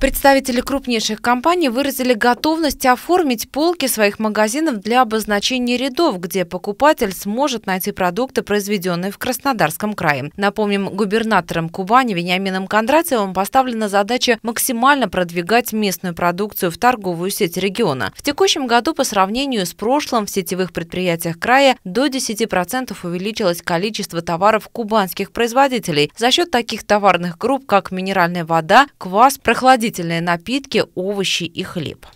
Представители крупнейших компаний выразили готовность оформить полки своих магазинов для обозначения рядов, где покупатель сможет найти продукты, произведенные в Краснодарском крае. Напомним, губернатором Кубани Вениамином Кондратьевым поставлена задача максимально продвигать местную продукцию в торговую сеть региона. В текущем году по сравнению с прошлым в сетевых предприятиях края до 10% увеличилось количество товаров кубанских производителей за счет таких товарных групп, как минеральная вода, квас, прохладитель растительные напитки, овощи и хлеб.